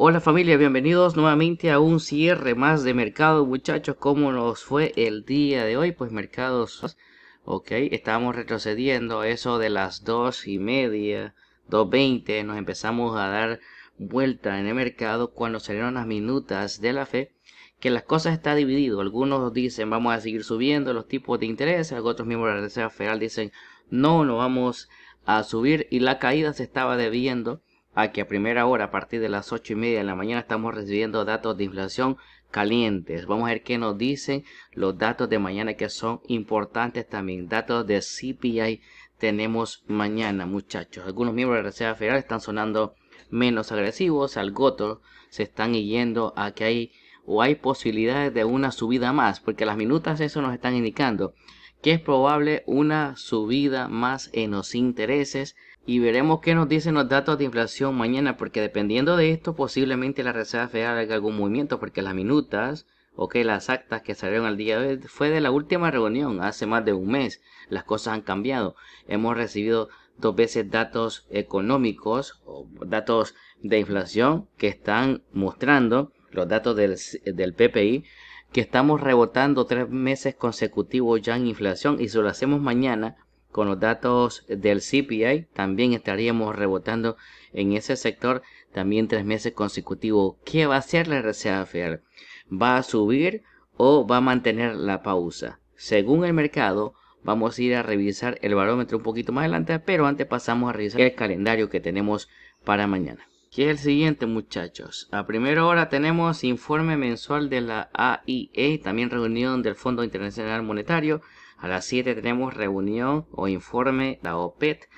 Hola familia, bienvenidos nuevamente a un cierre más de mercado muchachos, ¿cómo nos fue el día de hoy? Pues mercados, ok, estábamos retrocediendo eso de las dos y media, 2.20, nos empezamos a dar vuelta en el mercado cuando salieron las minutas de la fe, que las cosas está dividido, algunos dicen vamos a seguir subiendo los tipos de interés, otros miembros de la Reserva Federal dicen no, no vamos a subir y la caída se estaba debiendo a que a primera hora, a partir de las 8 y media de la mañana, estamos recibiendo datos de inflación calientes. Vamos a ver qué nos dicen los datos de mañana que son importantes también. Datos de CPI tenemos mañana, muchachos. Algunos miembros de la Reserva Federal están sonando menos agresivos, al goto se están yendo a que hay o hay posibilidades de una subida más, porque las minutas eso nos están indicando que es probable una subida más en los intereses y veremos qué nos dicen los datos de inflación mañana, porque dependiendo de esto, posiblemente la Reserva Federal haga algún movimiento, porque las minutas, o que las actas que salieron al día de hoy, fue de la última reunión, hace más de un mes. Las cosas han cambiado. Hemos recibido dos veces datos económicos, o datos de inflación, que están mostrando los datos del, del PPI, que estamos rebotando tres meses consecutivos ya en inflación, y si lo hacemos mañana, con los datos del CPI, también estaríamos rebotando en ese sector también tres meses consecutivos. ¿Qué va a hacer la Reserva Federal? ¿Va a subir o va a mantener la pausa? Según el mercado, vamos a ir a revisar el barómetro un poquito más adelante, pero antes pasamos a revisar el calendario que tenemos para mañana. Qué es el siguiente muchachos. A primera hora tenemos informe mensual de la AIE, también reunión del Fondo Internacional Monetario, a las 7 tenemos reunión o informe, la OPET.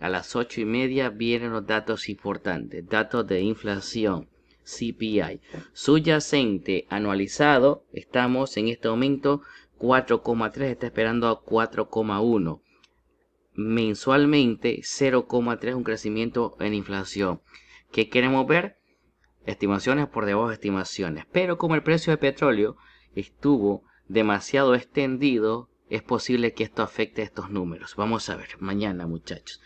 A las 8 y media vienen los datos importantes, datos de inflación, CPI. Subyacente anualizado, estamos en este momento 4,3, está esperando a 4,1. Mensualmente 0,3 un crecimiento en inflación. ¿Qué queremos ver? Estimaciones por debajo de estimaciones. Pero como el precio de petróleo estuvo demasiado extendido es posible que esto afecte estos números. Vamos a ver, mañana muchachos.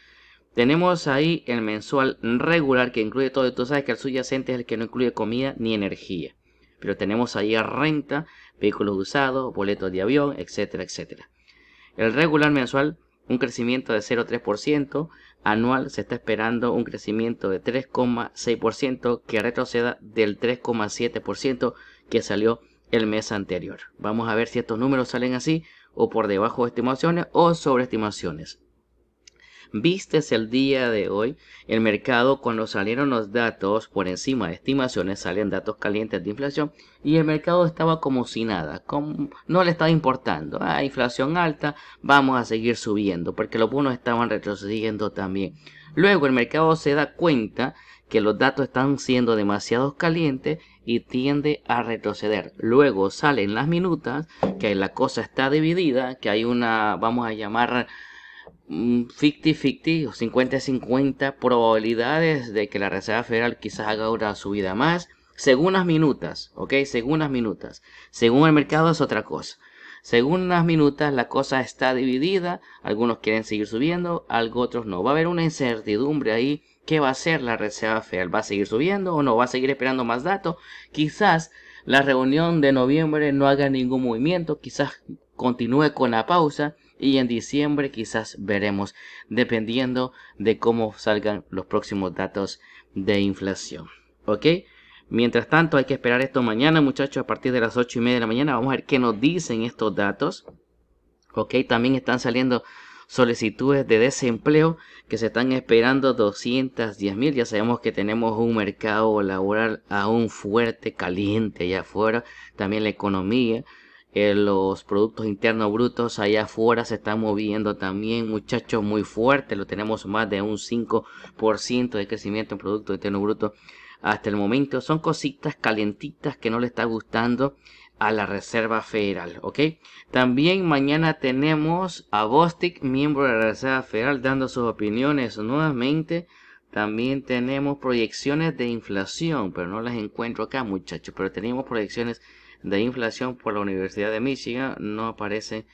Tenemos ahí el mensual regular que incluye todo. Tú sabes que el subyacente es el que no incluye comida ni energía. Pero tenemos ahí renta, vehículos usados, boletos de avión, etcétera, etcétera. El regular mensual, un crecimiento de 0,3%. Anual se está esperando un crecimiento de 3,6% que retroceda del 3,7% que salió el mes anterior. Vamos a ver si estos números salen así o por debajo de estimaciones o sobreestimaciones. Vistes el día de hoy el mercado cuando salieron los datos por encima de estimaciones, salen datos calientes de inflación y el mercado estaba como si nada, como, no le estaba importando. Ah, inflación alta, vamos a seguir subiendo porque los bonos estaban retrocediendo también. Luego el mercado se da cuenta que los datos están siendo demasiado calientes y tiende a retroceder. Luego salen las minutas, que la cosa está dividida, que hay una, vamos a llamar, 50-50 mm, o 50-50 probabilidades de que la Reserva Federal quizás haga una subida más, según las minutas, ¿ok? Según las minutas. Según el mercado es otra cosa. Según las minutas, la cosa está dividida. Algunos quieren seguir subiendo, algo otros no. Va a haber una incertidumbre ahí ¿Qué va a hacer la Reserva Federal? ¿Va a seguir subiendo o no? ¿Va a seguir esperando más datos? Quizás la reunión de noviembre no haga ningún movimiento, quizás continúe con la pausa y en diciembre quizás veremos, dependiendo de cómo salgan los próximos datos de inflación. ¿Ok? Mientras tanto, hay que esperar esto mañana, muchachos, a partir de las 8 y media de la mañana. Vamos a ver qué nos dicen estos datos. Ok, también están saliendo solicitudes de desempleo que se están esperando 210 mil. Ya sabemos que tenemos un mercado laboral aún fuerte, caliente allá afuera, también la economía. Eh, los productos internos brutos allá afuera se están moviendo también, muchachos, muy fuerte. Lo tenemos más de un 5% de crecimiento en Producto Interno Bruto hasta el momento. Son cositas calentitas que no le está gustando a la Reserva Federal, ¿ok? También mañana tenemos a Bostic, miembro de la Reserva Federal, dando sus opiniones nuevamente. También tenemos proyecciones de inflación, pero no las encuentro acá, muchachos. Pero tenemos proyecciones de inflación por la Universidad de Michigan, no aparece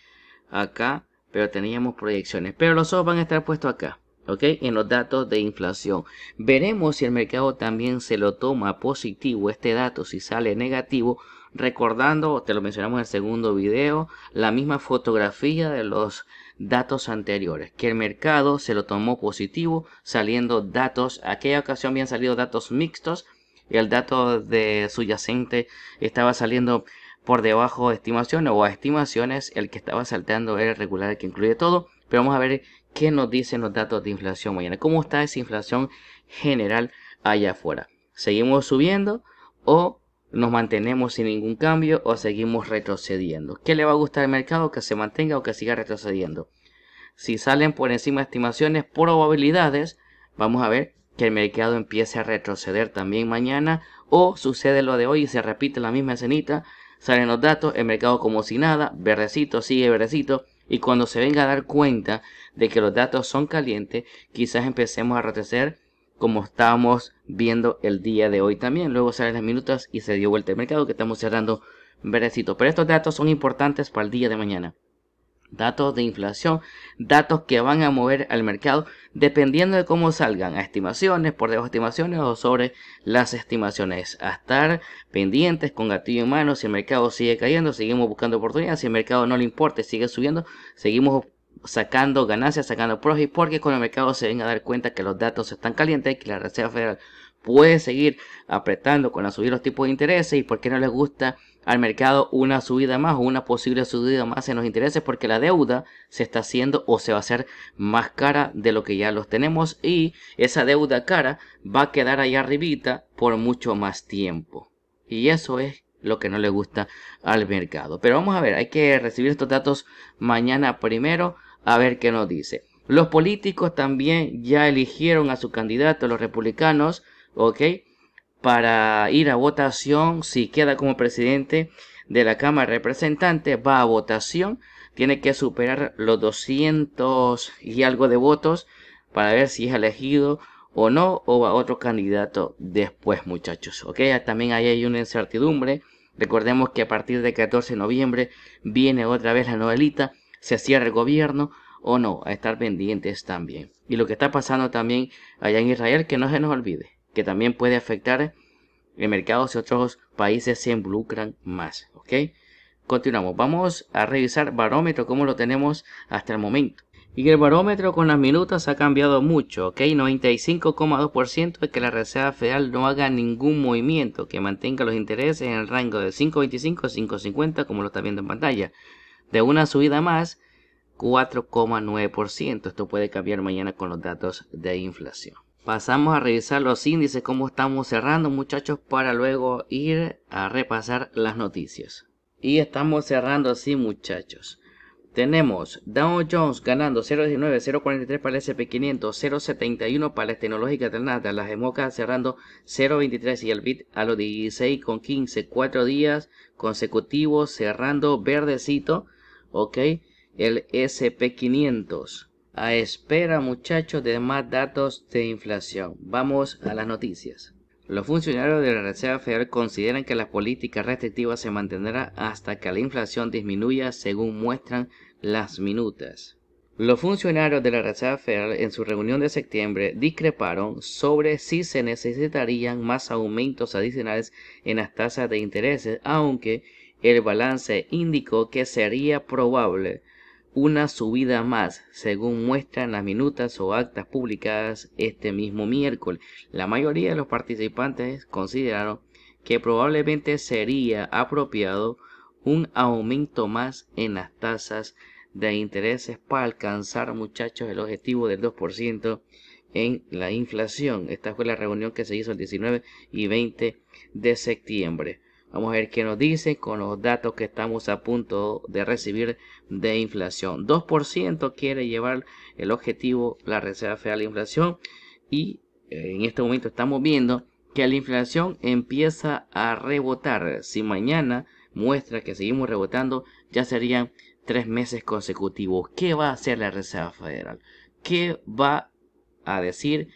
acá, pero teníamos proyecciones. Pero los ojos van a estar puestos acá. ¿ok? En los datos de inflación. Veremos si el mercado también se lo toma positivo este dato, si sale negativo, recordando, te lo mencionamos en el segundo video, la misma fotografía de los datos anteriores, que el mercado se lo tomó positivo saliendo datos, aquella ocasión habían salido datos mixtos el dato de subyacente estaba saliendo por debajo de estimaciones o a estimaciones, el que estaba saltando era el regular que incluye todo, pero vamos a ver qué nos dicen los datos de inflación mañana, cómo está esa inflación general allá afuera, seguimos subiendo o nos mantenemos sin ningún cambio o seguimos retrocediendo. ¿Qué le va a gustar al mercado? Que se mantenga o que siga retrocediendo. Si salen por encima de estimaciones, probabilidades, vamos a ver que el mercado empiece a retroceder también mañana o sucede lo de hoy y se repite la misma escenita, salen los datos, el mercado como si nada, verdecito, sigue verdecito y cuando se venga a dar cuenta de que los datos son calientes, quizás empecemos a retroceder como estamos viendo el día de hoy también. Luego salen las minutas y se dio vuelta el mercado que estamos cerrando brecito. Pero estos datos son importantes para el día de mañana. Datos de inflación, datos que van a mover al mercado dependiendo de cómo salgan, a estimaciones, por debajo de estimaciones o sobre las estimaciones. A estar pendientes con gatillo en mano, si el mercado sigue cayendo, seguimos buscando oportunidades, si el mercado no le importa, sigue subiendo, seguimos sacando ganancias, sacando profit, porque con el mercado se ven a dar cuenta que los datos están calientes y que la Reserva Federal puede seguir apretando con la subida los tipos de intereses y porque no les gusta al mercado una subida más o una posible subida más en los intereses porque la deuda se está haciendo o se va a hacer más cara de lo que ya los tenemos y esa deuda cara va a quedar allá arribita por mucho más tiempo y eso es lo que no le gusta al mercado pero vamos a ver hay que recibir estos datos mañana primero a ver qué nos dice. Los políticos también ya eligieron a su candidato, los republicanos, ¿ok? Para ir a votación, si queda como presidente de la Cámara de Representantes, va a votación, tiene que superar los 200 y algo de votos para ver si es elegido o no, o a otro candidato después, muchachos, ¿ok? También ahí hay una incertidumbre. Recordemos que a partir de 14 de noviembre viene otra vez la novelita se cierra el gobierno o no, a estar pendientes también. Y lo que está pasando también allá en Israel, que no se nos olvide, que también puede afectar el mercado si otros países se involucran más, ¿ok? Continuamos, vamos a revisar barómetro, como lo tenemos hasta el momento. Y el barómetro con las minutas ha cambiado mucho, ¿ok? 95,2% es que la Reserva Federal no haga ningún movimiento que mantenga los intereses en el rango de 5.25 a 5.50 como lo está viendo en pantalla de una subida más 4,9%. Esto puede cambiar mañana con los datos de inflación. Pasamos a revisar los índices, cómo estamos cerrando muchachos, para luego ir a repasar las noticias. Y estamos cerrando así muchachos. Tenemos Dow Jones ganando 0.19, 0.43 para el SP500, 0.71 para las tecnológicas Nasdaq, las EMOCA cerrando 0.23 y el BIT a los 16.15. con 4 días consecutivos cerrando verdecito ok el SP500 a espera muchachos de más datos de inflación vamos a las noticias los funcionarios de la Reserva Federal consideran que la política restrictiva se mantendrá hasta que la inflación disminuya según muestran las minutas. Los funcionarios de la Reserva Federal en su reunión de septiembre discreparon sobre si se necesitarían más aumentos adicionales en las tasas de intereses, aunque el balance indicó que sería probable una subida más, según muestran las minutas o actas publicadas este mismo miércoles. La mayoría de los participantes consideraron que probablemente sería apropiado un aumento más en las tasas de intereses para alcanzar, muchachos, el objetivo del 2% en la inflación. Esta fue la reunión que se hizo el 19 y 20 de septiembre. Vamos a ver qué nos dice con los datos que estamos a punto de recibir de inflación. 2% quiere llevar el objetivo la Reserva Federal de Inflación y eh, en este momento estamos viendo que la inflación empieza a rebotar. Si mañana muestra que seguimos rebotando, ya serían tres meses consecutivos. ¿Qué va a hacer la Reserva Federal? ¿Qué va a decir?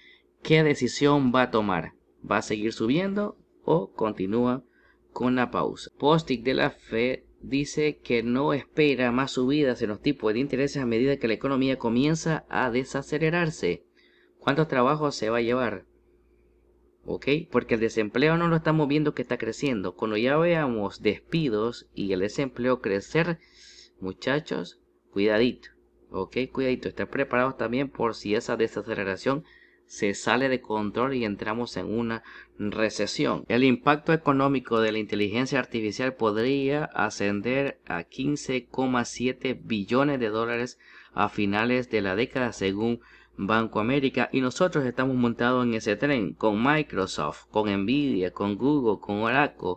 ¿Qué decisión va a tomar? ¿Va a seguir subiendo o continúa con la pausa. Postic de la fe dice que no espera más subidas en los tipos de intereses a medida que la economía comienza a desacelerarse. ¿Cuántos trabajos se va a llevar? ¿Ok? Porque el desempleo no lo estamos viendo que está creciendo. Cuando ya veamos despidos y el desempleo crecer, muchachos, cuidadito. ¿Ok? Cuidadito. Estar preparados también por si esa desaceleración se sale de control y entramos en una recesión. El impacto económico de la inteligencia artificial podría ascender a 15,7 billones de dólares a finales de la década según Banco América y nosotros estamos montados en ese tren con Microsoft, con Nvidia, con Google, con Oracle,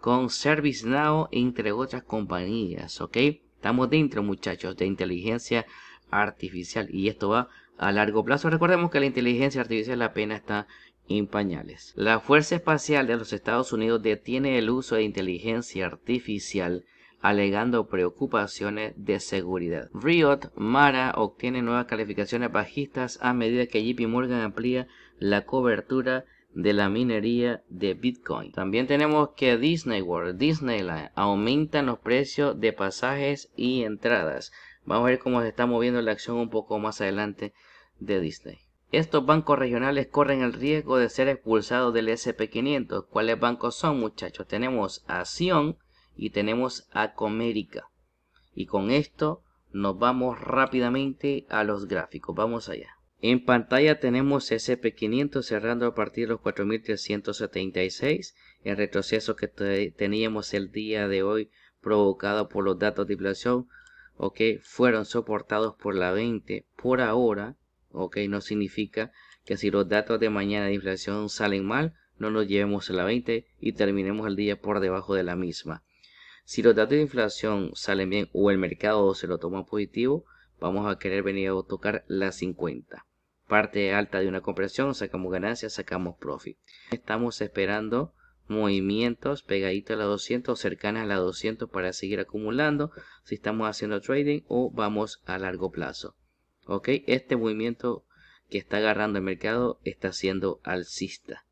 con ServiceNow, entre otras compañías, ¿ok? Estamos dentro, muchachos, de inteligencia artificial y esto va a largo plazo. Recordemos que la inteligencia artificial apenas está en pañales. La Fuerza Espacial de los Estados Unidos detiene el uso de inteligencia artificial alegando preocupaciones de seguridad. Riot Mara obtiene nuevas calificaciones bajistas a medida que JP Morgan amplía la cobertura de la minería de Bitcoin. También tenemos que Disney World, Disneyland, aumentan los precios de pasajes y entradas. Vamos a ver cómo se está moviendo la acción un poco más adelante de Disney. Estos bancos regionales corren el riesgo de ser expulsados del SP500. ¿Cuáles bancos son, muchachos? Tenemos a Sion y tenemos a Comerica. Y con esto nos vamos rápidamente a los gráficos. Vamos allá. En pantalla tenemos SP500 cerrando a partir de los 4.376, el retroceso que teníamos el día de hoy provocado por los datos de inflación, o que fueron soportados por la 20 por ahora ok no significa que si los datos de mañana de inflación salen mal no nos llevemos a la 20 y terminemos el día por debajo de la misma si los datos de inflación salen bien o el mercado se lo toma positivo vamos a querer venir a tocar la 50 parte alta de una compresión sacamos ganancias sacamos profit estamos esperando movimientos pegaditos a la 200 cercanas a la 200 para seguir acumulando si estamos haciendo trading o vamos a largo plazo este movimiento que está agarrando el mercado está siendo alcista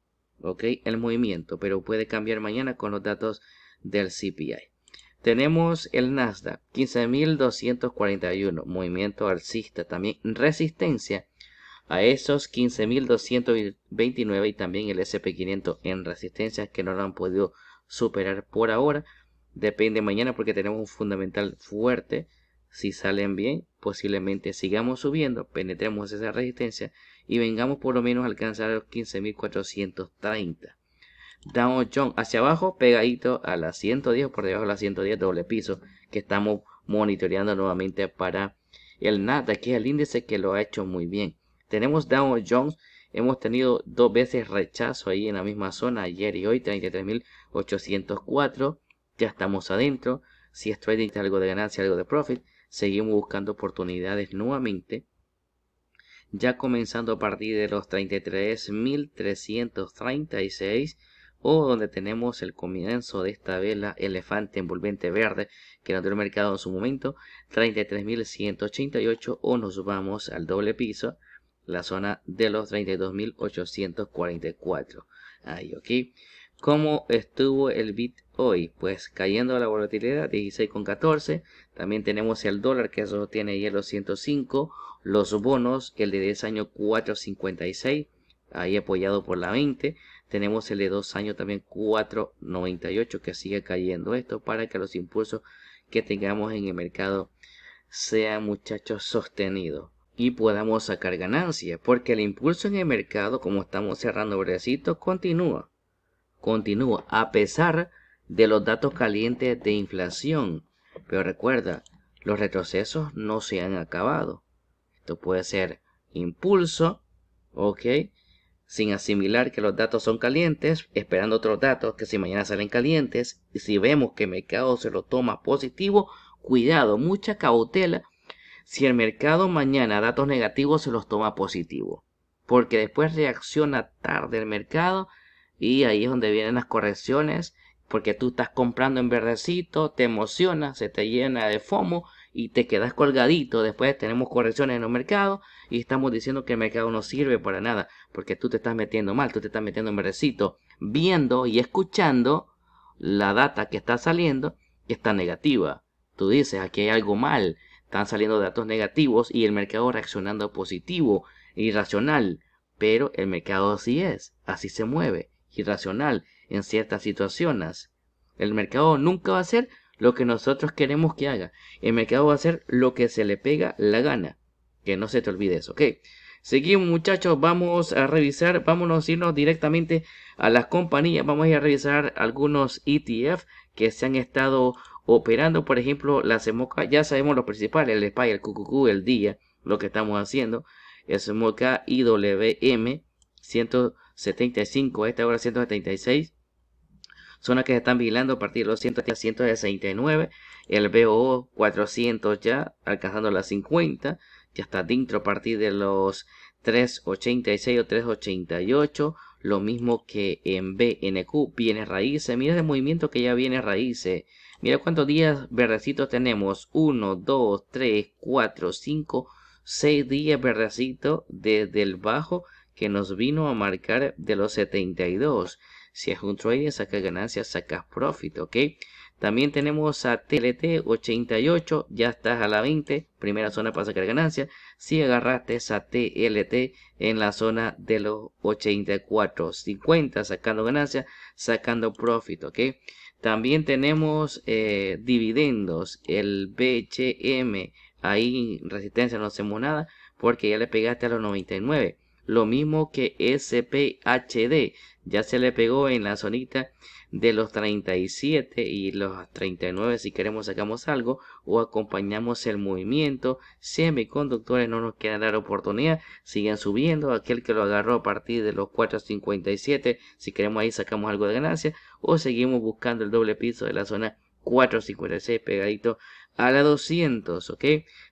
ok el movimiento pero puede cambiar mañana con los datos del CPI tenemos el Nasdaq 15.241 movimiento alcista también resistencia a esos 15.229 y también el SP500 en resistencias que no lo han podido superar por ahora depende mañana porque tenemos un fundamental fuerte si salen bien, posiblemente sigamos subiendo, penetremos esa resistencia y vengamos por lo menos a alcanzar los 15.430. down Jones hacia abajo, pegadito a la 110, por debajo de la 110, doble piso, que estamos monitoreando nuevamente para el NATA, que es el índice que lo ha hecho muy bien. Tenemos Down Jones, hemos tenido dos veces rechazo ahí en la misma zona, ayer y hoy, 33.804, ya estamos adentro, si es trading algo de ganancia, algo de profit, seguimos buscando oportunidades nuevamente, ya comenzando a partir de los 33.336 o donde tenemos el comienzo de esta vela elefante envolvente verde que nos dio el mercado en su momento 33.188 o nos vamos al doble piso la zona de los 32.844 ahí ok ¿Cómo estuvo el bit hoy? Pues cayendo la volatilidad 16,14, también tenemos el dólar que sostiene ahí los 105, los bonos, el de 10 años 4.56, ahí apoyado por la 20. Tenemos el de 2 años también 4.98 que sigue cayendo esto para que los impulsos que tengamos en el mercado sean muchachos sostenidos y podamos sacar ganancias porque el impulso en el mercado como estamos cerrando brecitos continúa continúa a pesar de los datos calientes de inflación pero recuerda, los retrocesos no se han acabado. Esto puede ser impulso, ¿ok? Sin asimilar que los datos son calientes, esperando otros datos que si mañana salen calientes, y si vemos que el mercado se lo toma positivo, cuidado, mucha cautela. Si el mercado mañana datos negativos se los toma positivo, porque después reacciona tarde el mercado y ahí es donde vienen las correcciones porque tú estás comprando en verdecito, te emociona, se te llena de FOMO y te quedas colgadito. Después tenemos correcciones en los mercados y estamos diciendo que el mercado no sirve para nada, porque tú te estás metiendo mal, tú te estás metiendo en verdecito, viendo y escuchando la data que está saliendo que está negativa. Tú dices, aquí hay algo mal, están saliendo datos negativos y el mercado reaccionando positivo, irracional, pero el mercado así es, así se mueve, irracional en ciertas situaciones. El mercado nunca va a ser lo que nosotros queremos que haga. El mercado va a hacer lo que se le pega la gana. Que no se te olvide eso, ¿ok? Seguimos muchachos, vamos a revisar, vámonos a irnos directamente a las compañías, vamos a revisar algunos ETF que se han estado operando, por ejemplo, la Semoca, ya sabemos los principales, el SPY, el QQQ, el DIA, lo que estamos haciendo, el Semoca IWM 175, esta hora 176, zonas que se están vigilando a partir de los 169, el BOO 400 ya alcanzando las 50, ya está dentro a partir de los 386 o 388, lo mismo que en BNQ, viene raíces, mira el movimiento que ya viene raíces, mira cuántos días verdecitos tenemos, 1, 2, 3, 4, 5, 6 días verdecitos desde el bajo que nos vino a marcar de los 72. Si es un trade sacas ganancias, sacas profit, ¿ok? También tenemos a TLT 88, ya estás a la 20, primera zona para sacar ganancias. Si agarraste esa TLT en la zona de los 84, 50, sacando ganancias, sacando profit, ¿ok? También tenemos eh, dividendos, el BHM, ahí resistencia no hacemos nada porque ya le pegaste a los 99 lo mismo que SPHD, ya se le pegó en la zonita de los 37 y los 39 si queremos sacamos algo o acompañamos el movimiento semiconductores no nos queda dar oportunidad siguen subiendo aquel que lo agarró a partir de los 457 si queremos ahí sacamos algo de ganancia o seguimos buscando el doble piso de la zona 456 pegadito a la 200 ok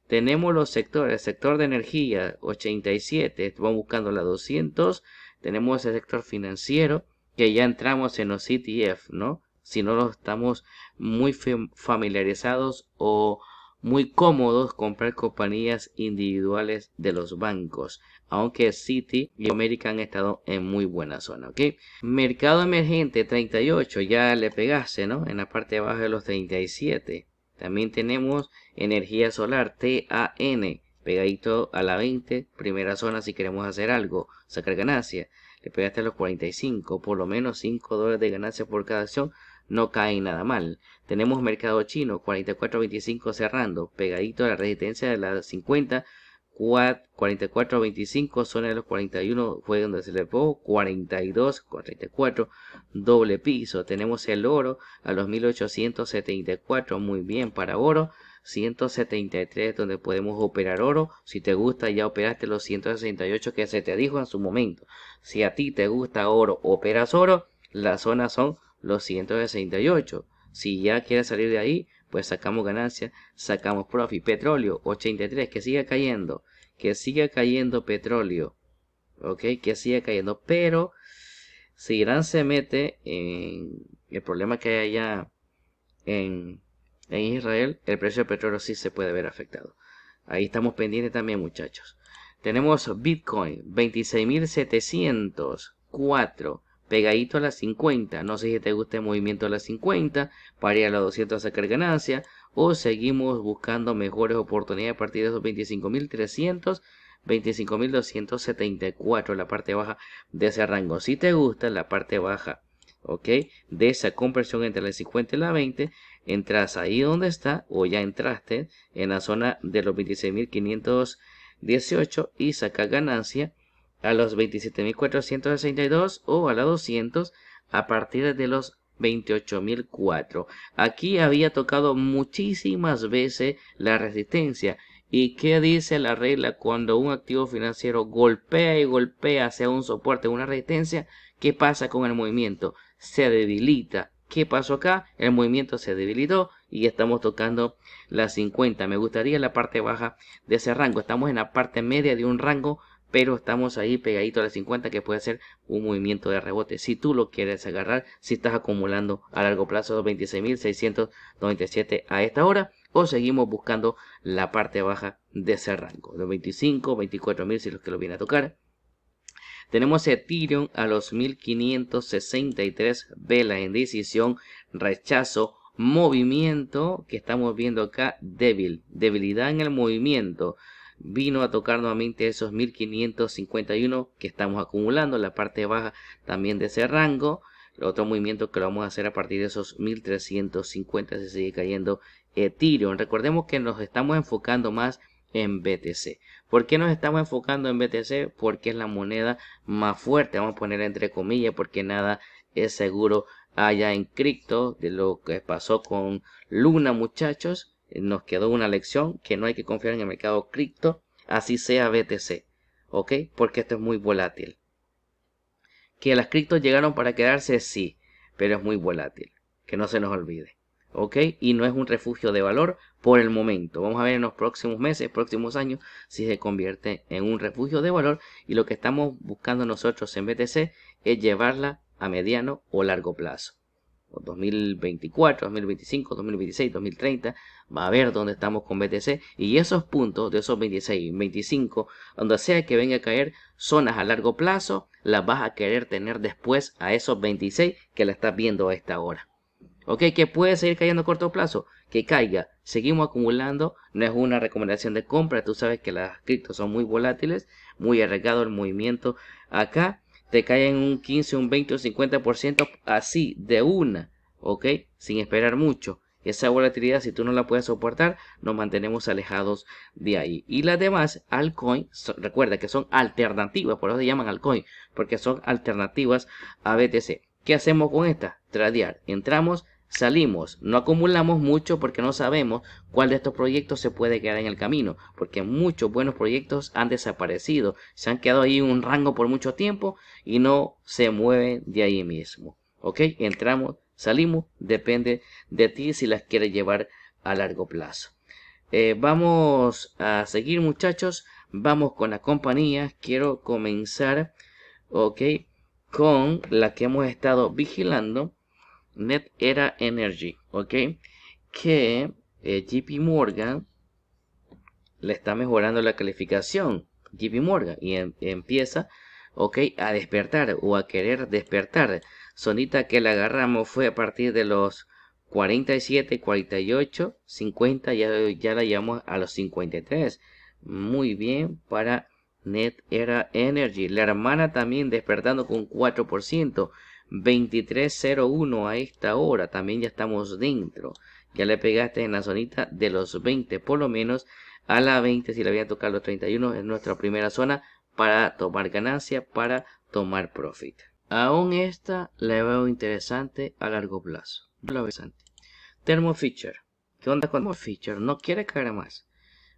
tenemos los sectores, el sector de energía 87, vamos buscando la 200. Tenemos el sector financiero, que ya entramos en los CTF, e ¿no? Si no lo estamos muy familiarizados o muy cómodos comprar compañías individuales de los bancos, aunque City y América han estado en muy buena zona, ¿ok? Mercado emergente 38, ya le pegaste, ¿no? En la parte de abajo de los 37. También tenemos energía solar, TAN, pegadito a la 20, primera zona si queremos hacer algo, sacar ganancia. Le pegaste a los 45, por lo menos 5 dólares de ganancia por cada acción, no cae nada mal. Tenemos mercado chino, 44.25 cerrando, pegadito a la resistencia de la 50, 44 25, zona de los 41 fue donde se le 42 44 doble piso. Tenemos el oro a los 1874, muy bien para oro. 173 donde podemos operar oro. Si te gusta, ya operaste los 168 que se te dijo en su momento. Si a ti te gusta oro, operas oro, la zona son los 168. Si ya quieres salir de ahí, pues sacamos ganancias, sacamos profit. Petróleo, 83, que siga cayendo, que siga cayendo petróleo, ok, que siga cayendo, pero si Irán se mete en el problema que hay allá en, en Israel, el precio del petróleo sí se puede ver afectado. Ahí estamos pendientes también, muchachos. Tenemos Bitcoin, 26.704 pegadito a la 50. No sé si te gusta el movimiento a la 50, para a la 200 a sacar ganancia, o seguimos buscando mejores oportunidades a partir de esos 25.300. 25.274 la parte baja de ese rango. Si te gusta la parte baja, ¿ok? De esa conversión entre la 50 y la 20, entras ahí donde está o ya entraste en la zona de los 26.518 y sacas ganancia a los 27.462 o a la 200 a partir de los 28.004. Aquí había tocado muchísimas veces la resistencia. ¿Y qué dice la regla cuando un activo financiero golpea y golpea hacia un soporte, una resistencia? ¿Qué pasa con el movimiento? Se debilita. ¿Qué pasó acá? El movimiento se debilitó y estamos tocando la 50. Me gustaría la parte baja de ese rango. Estamos en la parte media de un rango pero estamos ahí pegadito a las 50 que puede ser un movimiento de rebote si tú lo quieres agarrar si estás acumulando a largo plazo 26.697 a esta hora o seguimos buscando la parte baja de ese rango los 25 24.000 si los que lo viene a tocar tenemos Ethereum a los 1563 vela en decisión rechazo movimiento que estamos viendo acá débil debilidad en el movimiento vino a tocar nuevamente esos 1551 que estamos acumulando, la parte baja también de ese rango. El otro movimiento que lo vamos a hacer a partir de esos 1350 se sigue cayendo Ethereum. Recordemos que nos estamos enfocando más en BTC. ¿Por qué nos estamos enfocando en BTC? Porque es la moneda más fuerte, vamos a poner entre comillas, porque nada es seguro allá en cripto de lo que pasó con Luna, muchachos nos quedó una lección que no hay que confiar en el mercado cripto, así sea BTC, ¿ok? Porque esto es muy volátil. Que las criptos llegaron para quedarse, sí, pero es muy volátil, que no se nos olvide, ¿ok? Y no es un refugio de valor por el momento. Vamos a ver en los próximos meses, próximos años, si se convierte en un refugio de valor y lo que estamos buscando nosotros en BTC es llevarla a mediano o largo plazo. 2024, 2025, 2026, 2030, va a ver dónde estamos con BTC y esos puntos de esos 26, 25, donde sea que venga a caer zonas a largo plazo, las vas a querer tener después a esos 26 que la estás viendo a esta hora. Ok, que puede seguir cayendo a corto plazo, que caiga, seguimos acumulando, no es una recomendación de compra, tú sabes que las criptos son muy volátiles, muy arriesgado el movimiento acá te cae en un 15, un 20 o 50% así, de una, ¿ok? Sin esperar mucho. Esa volatilidad, si tú no la puedes soportar, nos mantenemos alejados de ahí. Y las demás altcoins, recuerda que son alternativas, por eso se llaman altcoin, porque son alternativas a BTC. ¿Qué hacemos con esta? Tradear. Entramos, Salimos, no acumulamos mucho porque no sabemos cuál de estos proyectos se puede quedar en el camino, porque muchos buenos proyectos han desaparecido, se han quedado ahí en un rango por mucho tiempo y no se mueven de ahí mismo. ¿Ok? Entramos, salimos, depende de ti si las quieres llevar a largo plazo. Eh, vamos a seguir muchachos, vamos con la compañía, quiero comenzar, ¿ok? Con la que hemos estado vigilando Net Era Energy, ¿ok? Que eh, JP Morgan le está mejorando la calificación, JP Morgan, y em, empieza, ¿ok? A despertar o a querer despertar. Sonita que la agarramos fue a partir de los 47, 48, 50, ya, ya la llevamos a los 53. Muy bien para Net Era Energy. La hermana también despertando con 4%. 23.01 a esta hora, también ya estamos dentro. Ya le pegaste en la zonita de los 20, por lo menos a la 20 si le voy a tocar los 31 es nuestra primera zona para tomar ganancia, para tomar profit. Aún esta le veo interesante a largo plazo. no la veo interesante. Thermo ¿Qué onda con Thermo No quiere caer más.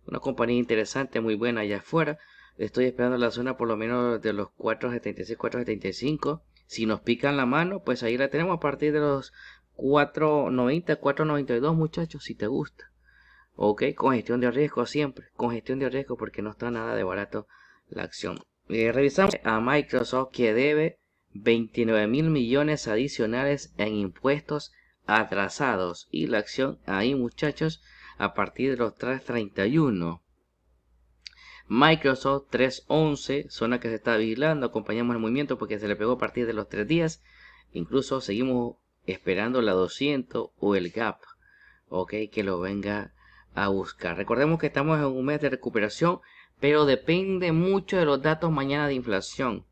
Una compañía interesante, muy buena allá afuera. Estoy esperando la zona por lo menos de los 4.76, 4.75. Si nos pican la mano, pues ahí la tenemos a partir de los 4.90, 4.92 muchachos, si te gusta. Ok, con gestión de riesgo siempre, con gestión de riesgo porque no está nada de barato la acción. Eh, revisamos a Microsoft que debe 29 mil millones adicionales en impuestos atrasados y la acción ahí muchachos a partir de los 3.31. Microsoft 311, zona que se está vigilando, acompañamos el movimiento porque se le pegó a partir de los 3 días. Incluso seguimos esperando la 200 o el gap, ok, que lo venga a buscar. Recordemos que estamos en un mes de recuperación, pero depende mucho de los datos mañana de inflación,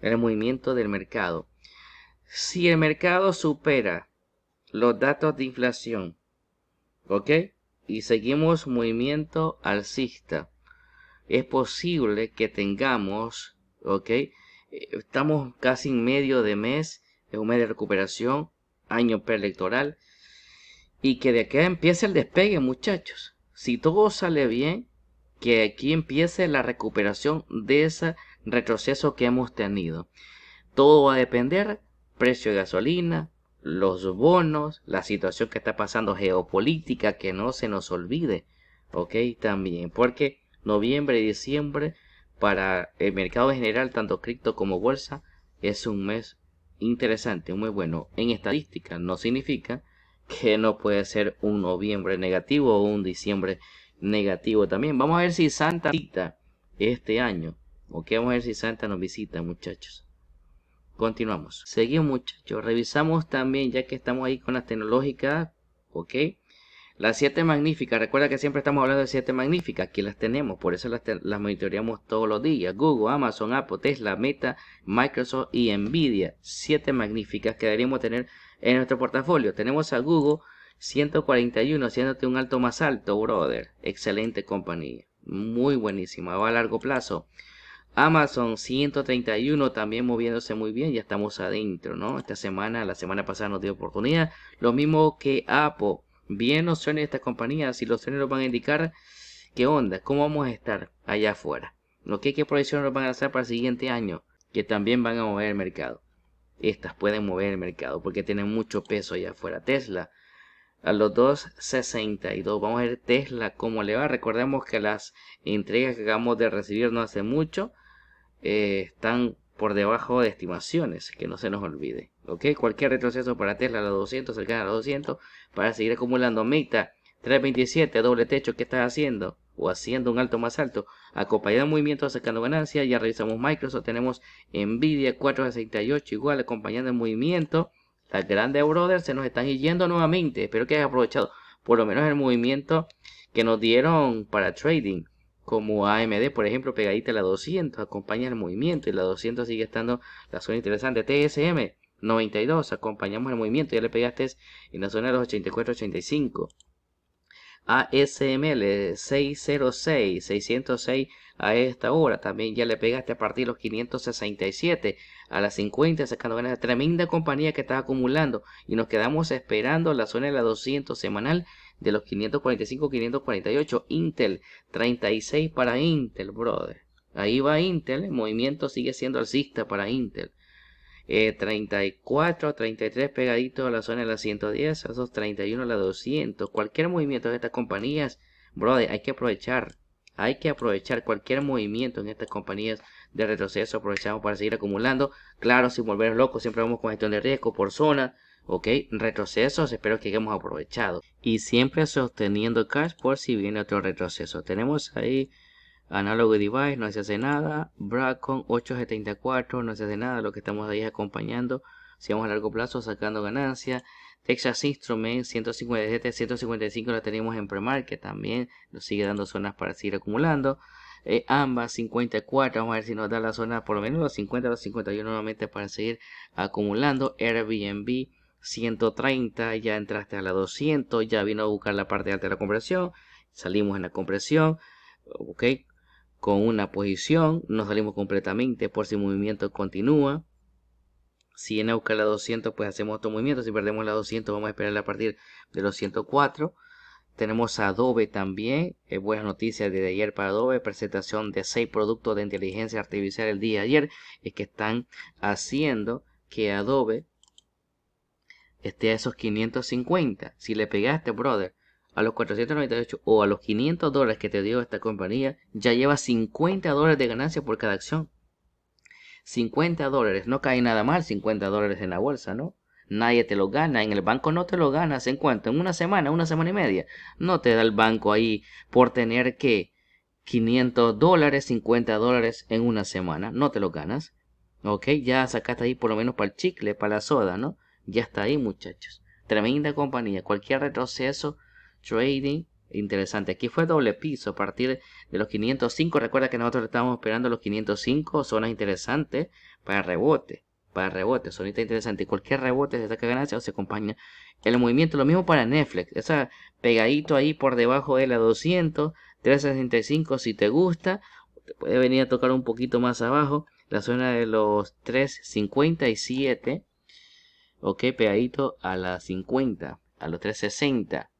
el movimiento del mercado. Si el mercado supera los datos de inflación, ok, y seguimos movimiento alcista es posible que tengamos, ¿ok? Estamos casi en medio de mes, es un mes de recuperación, año preelectoral, y que de acá empiece el despegue, muchachos. Si todo sale bien, que aquí empiece la recuperación de ese retroceso que hemos tenido. Todo va a depender, precio de gasolina, los bonos, la situación que está pasando geopolítica, que no se nos olvide, ¿ok? También, porque noviembre y diciembre para el mercado general, tanto cripto como bolsa, es un mes interesante, muy bueno. En estadística no significa que no puede ser un noviembre negativo o un diciembre negativo también. Vamos a ver si Santa visita este año. Ok, vamos a ver si Santa nos visita, muchachos. Continuamos. Seguimos, muchachos. Revisamos también, ya que estamos ahí con las tecnológicas. Ok. Las siete magníficas, recuerda que siempre estamos hablando de siete magníficas, aquí las tenemos, por eso las, las, monitoreamos todos los días. Google, Amazon, Apple, Tesla, Meta, Microsoft y Nvidia. Siete magníficas que deberíamos tener en nuestro portafolio. Tenemos a Google 141, haciéndote un alto más alto, brother. Excelente compañía, muy buenísima, va a largo plazo. Amazon 131 también moviéndose muy bien, ya estamos adentro, ¿no? Esta semana, la semana pasada nos dio oportunidad. Lo mismo que Apple bien nos de estas compañías y los trenes van a indicar qué onda, cómo vamos a estar allá afuera, lo que qué proyecciones nos van a hacer para el siguiente año, que también van a mover el mercado. Estas pueden mover el mercado porque tienen mucho peso allá afuera. Tesla a los 2.62. Vamos a ver Tesla cómo le va. Recordemos que las entregas que acabamos de recibir no hace mucho eh, están por debajo de estimaciones, que no se nos olvide. Cualquier retroceso para Tesla a los 200, cercana a la 200, para seguir acumulando Meta 327, doble techo, que estás haciendo? O haciendo un alto más alto. Acompañado de movimiento sacando ganancia, ya revisamos Microsoft, tenemos Nvidia 468 igual acompañando el movimiento. Las grandes brothers se nos están yendo nuevamente. Espero que hayas aprovechado por lo menos el movimiento que nos dieron para trading. Como AMD, por ejemplo, pegadita a la 200, acompaña el movimiento y la 200 sigue estando la zona interesante. TSM, 92. Acompañamos el movimiento. Ya le pegaste en la zona de los 84-85. ASML 606, 606 a esta hora. También ya le pegaste a partir de los 567 a las 50, sacando ganas. Tremenda compañía que está acumulando. Y nos quedamos esperando la zona de la 200 semanal de los 545-548. Intel 36 para Intel, brother. Ahí va Intel. El movimiento sigue siendo alcista para Intel. 34, eh, 33 pegaditos a la zona de las 110, a esos 31 a la 200. Cualquier movimiento de estas compañías, brother, hay que aprovechar. Hay que aprovechar cualquier movimiento en estas compañías de retroceso. Aprovechamos para seguir acumulando. Claro, sin volver locos, siempre vamos con gestión de riesgo por zona. Ok, retrocesos, espero que hayamos aprovechado. Y siempre sosteniendo cash por si viene otro retroceso. Tenemos ahí Analog Device no se hace nada. Bracon 874 no se hace nada. Lo que estamos ahí acompañando. Si vamos a largo plazo sacando ganancias. Texas Instruments 157, 155 este la tenemos en premarket también. Nos sigue dando zonas para seguir acumulando. Eh, ambas 54. Vamos a ver si nos da la zona por lo menos los 50 los 51 nuevamente para seguir acumulando. Airbnb 130. Ya entraste a la 200. Ya vino a buscar la parte alta de la compresión. Salimos en la compresión. Ok, con una posición, nos salimos completamente por si el movimiento continúa. Si en a la 200, pues hacemos otro movimiento. Si perdemos la 200, vamos a esperar a partir de los 104. Tenemos Adobe también. Eh, buenas noticias de ayer para Adobe. Presentación de seis productos de inteligencia artificial el día de ayer. Es que están haciendo que Adobe esté a esos 550. Si le pegaste, brother, a los 498 o a los 500 dólares que te dio esta compañía, ya llevas 50 dólares de ganancia por cada acción. 50 dólares, no cae nada mal 50 dólares en la bolsa, ¿no? Nadie te lo gana, en el banco no te lo ganas, ¿en cuánto? En una semana, una semana y media. No te da el banco ahí por tener que 500 dólares, 50 dólares en una semana, no te lo ganas. Ok, ya sacaste ahí por lo menos para el chicle, para la soda, ¿no? Ya está ahí, muchachos. Tremenda compañía, cualquier retroceso trading. Interesante. Aquí fue doble piso a partir de los 505. Recuerda que nosotros estábamos esperando los 505. Zonas interesantes para rebote. Para rebote. Sonita interesante. Y cualquier rebote se saca ganancia o se acompaña el movimiento. Lo mismo para Netflix. Esa pegadito ahí por debajo de la 200. 365 si te gusta. Te puede venir a tocar un poquito más abajo. La zona de los 357. Ok, pegadito a la 50. A los 360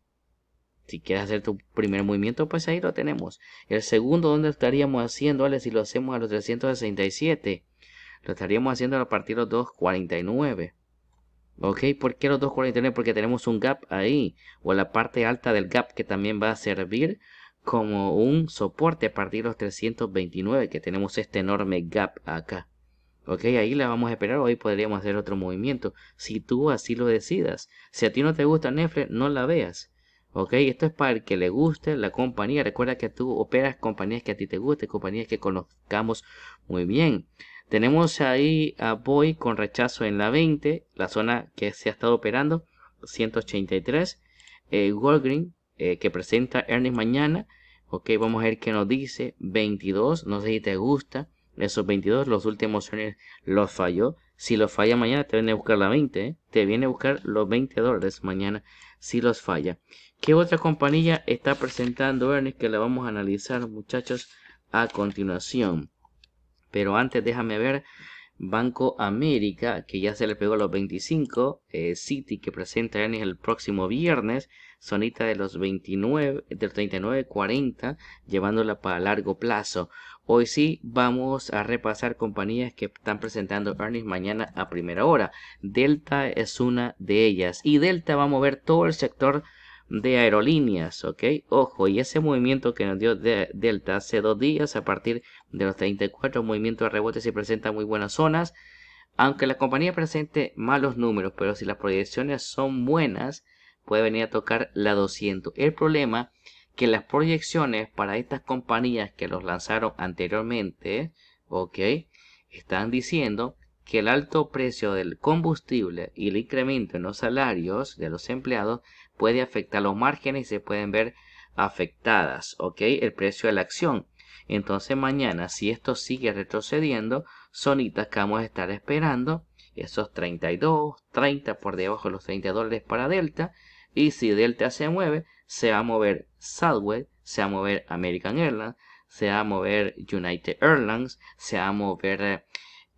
si quieres hacer tu primer movimiento, pues ahí lo tenemos. El segundo, ¿dónde estaríamos haciendo, ¿vale? Si lo hacemos a los 367, lo estaríamos haciendo a partir de los 249. ¿Ok? ¿Por qué los 249? Porque tenemos un gap ahí, o la parte alta del gap que también va a servir como un soporte a partir de los 329, que tenemos este enorme gap acá. ¿Ok? Ahí la vamos a esperar hoy podríamos hacer otro movimiento, si tú así lo decidas. Si a ti no te gusta Nefre no la veas Ok, esto es para el que le guste la compañía. Recuerda que tú operas compañías que a ti te gusten, compañías que conozcamos muy bien. Tenemos ahí a Boy con rechazo en la 20, la zona que se ha estado operando, 183. Eh, Walgreen eh, que presenta Ernest mañana. Ok, vamos a ver qué nos dice. 22, no sé si te gusta. Esos 22, los últimos son los falló. Si los falla mañana, te viene a buscar la 20. Eh. Te viene a buscar los 20 dólares mañana si los falla. ¿Qué otra compañía está presentando Earnings que la vamos a analizar muchachos a continuación? Pero antes déjame ver Banco América que ya se le pegó a los 25, eh, City que presenta Earnings el próximo viernes, Sonita de los 29, del 39-40, llevándola para largo plazo. Hoy sí vamos a repasar compañías que están presentando earnings mañana a primera hora. Delta es una de ellas. Y Delta va a mover todo el sector de aerolíneas, ¿ok? Ojo, y ese movimiento que nos dio Delta hace dos días a partir de los 34 movimientos de rebote se presenta muy buenas zonas, aunque la compañía presente malos números, pero si las proyecciones son buenas, puede venir a tocar la 200. El problema que las proyecciones para estas compañías que los lanzaron anteriormente, ¿ok? Están diciendo que el alto precio del combustible y el incremento en los salarios de los empleados puede afectar los márgenes y se pueden ver afectadas, ¿ok? El precio de la acción. Entonces mañana, si esto sigue retrocediendo, Sonitas que vamos a estar esperando esos 32, 30 por debajo de los 30 dólares para Delta. Y si Delta se mueve, se va a mover Southwest, se va a mover American Airlines, se va a mover United Airlines, se va a mover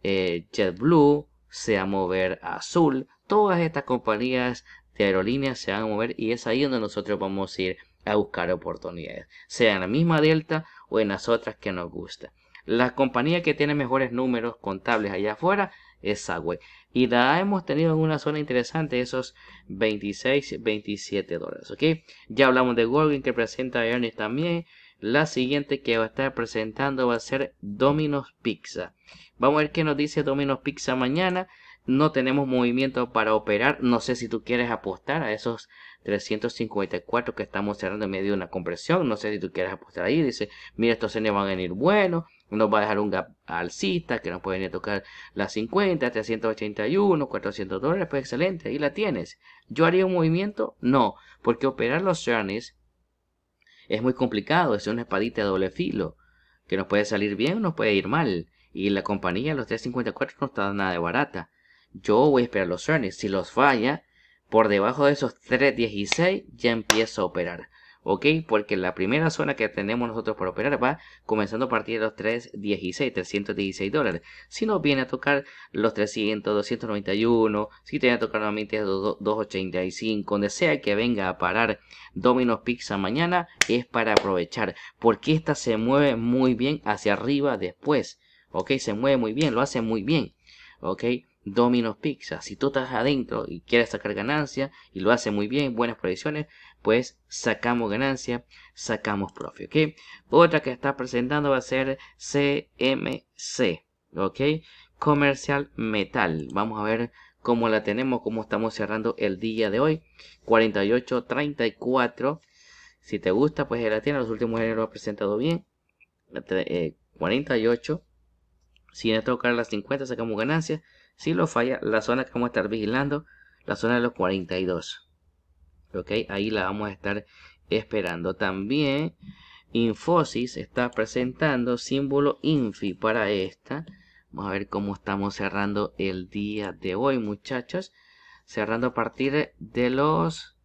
eh, JetBlue, se va a mover Azul. Todas estas compañías aerolíneas se van a mover y es ahí donde nosotros vamos a ir a buscar oportunidades, sea en la misma Delta o en las otras que nos gusta. La compañía que tiene mejores números contables allá afuera es Sagüe, Y la hemos tenido en una zona interesante, esos 26, 27 dólares, ¿ok? Ya hablamos de Golden que presenta Ernest también. La siguiente que va a estar presentando va a ser Domino's Pizza. Vamos a ver qué nos dice Domino's Pizza mañana no tenemos movimiento para operar. No sé si tú quieres apostar a esos 354 que estamos cerrando en medio de una compresión. No sé si tú quieres apostar ahí. Dice, mira, estos cenes van a venir buenos. Nos va a dejar un gap alcista que nos puede venir a tocar las 50, 381, 400 dólares. Pues excelente, ahí la tienes. ¿Yo haría un movimiento? No, porque operar los journeys es muy complicado. Es una espadita de doble filo que nos puede salir bien o nos puede ir mal. Y la compañía, los 354, no está nada de barata. Yo voy a esperar los earnings. Si los falla, por debajo de esos 3.16 ya empiezo a operar. ¿Ok? Porque la primera zona que tenemos nosotros para operar va comenzando a partir de los 3.16, 316 dólares. Si nos viene a tocar los 300, 291, si te viene a tocar nuevamente 285, donde sea que venga a parar Domino's Pizza mañana, es para aprovechar. Porque esta se mueve muy bien hacia arriba después. ¿Ok? Se mueve muy bien, lo hace muy bien. ¿Ok? Domino's Pizza. Si tú estás adentro y quieres sacar ganancia y lo hace muy bien, buenas proyecciones, pues sacamos ganancia, sacamos profe. ¿ok? Otra que está presentando va a ser CMC, ¿ok? Comercial Metal. Vamos a ver cómo la tenemos, cómo estamos cerrando el día de hoy. 48, 34. Si te gusta, pues la tiene. Los últimos años lo ha presentado bien. 48. Eh, si no tocar las 50, sacamos ganancias. Si lo falla, la zona que vamos a estar vigilando, la zona de los 42. Ok, ahí la vamos a estar esperando. También Infosys está presentando símbolo Infi para esta. Vamos a ver cómo estamos cerrando el día de hoy, muchachos. Cerrando a partir de los...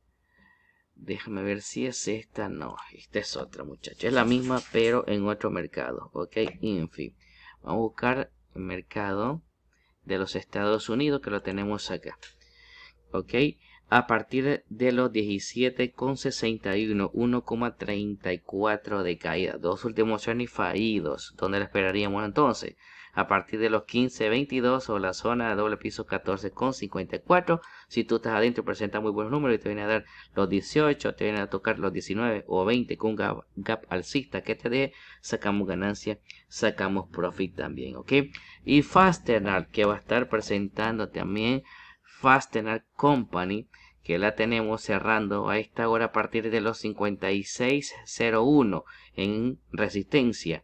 Déjame ver si es esta. No, esta es otra, muchachos. Es la misma, pero en otro mercado. Ok, Infi. Vamos a buscar el mercado de los Estados Unidos que lo tenemos acá. Ok, a partir de los 17,61, 1,34 de caída. Dos últimos y fallidos. ¿Dónde lo esperaríamos entonces? a partir de los 15.22 o la zona de doble piso 14.54. Si tú estás adentro, presenta muy buenos números y te viene a dar los 18, te viene a tocar los 19 o 20 con un gap, alcista que te dé, sacamos ganancia, sacamos profit también, ¿ok? Y Fastenal que va a estar presentando también Fastenal Company que la tenemos cerrando a esta hora a partir de los 56.01 en resistencia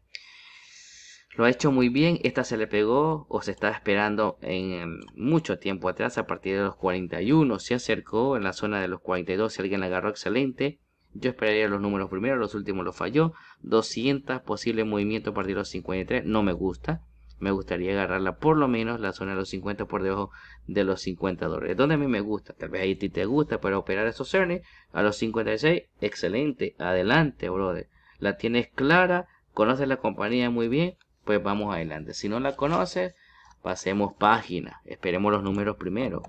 lo ha hecho muy bien, esta se le pegó o se está esperando en em, mucho tiempo atrás, a partir de los 41, se acercó en la zona de los 42, si alguien la agarró excelente. Yo esperaría los números primero, los últimos los falló. 200 posibles movimientos a partir de los 53, no me gusta. Me gustaría agarrarla por lo menos la zona de los 50 por debajo de los 50 dólares. Donde a mí me gusta, tal vez ahí te gusta, para operar esos cernes a los 56, excelente, adelante, brother. La tienes clara, conoces la compañía muy bien, vamos adelante. Si no la conoces, pasemos página. Esperemos los números primero.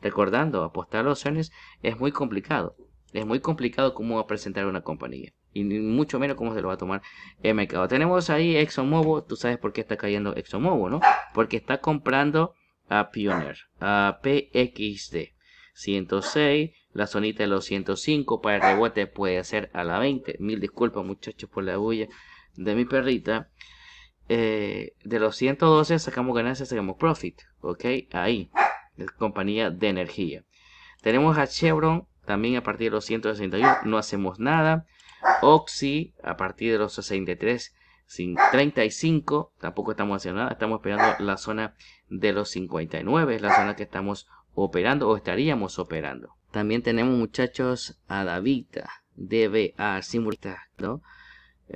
recordando, apostar a opciones es muy complicado. Es muy complicado cómo va a presentar una compañía. Y mucho menos cómo se lo va a tomar el mercado. Tenemos ahí ExxonMobil. Tú sabes por qué está cayendo ExxonMobil, ¿no? Porque está comprando a Pioneer, a PXD. 106, la zonita de los 105 para el rebote puede ser a la 20. Mil disculpas muchachos por la bulla de mi perrita, eh, de los 112 sacamos ganancias, sacamos profit, ¿ok? Ahí, compañía de energía. Tenemos a Chevron, también a partir de los 161 no hacemos nada. Oxy, a partir de los 63, sin 35, tampoco estamos haciendo nada. Estamos esperando la zona de los 59, es la zona que estamos operando o estaríamos operando. También tenemos muchachos a Davita, DBA, simulista, ¿no?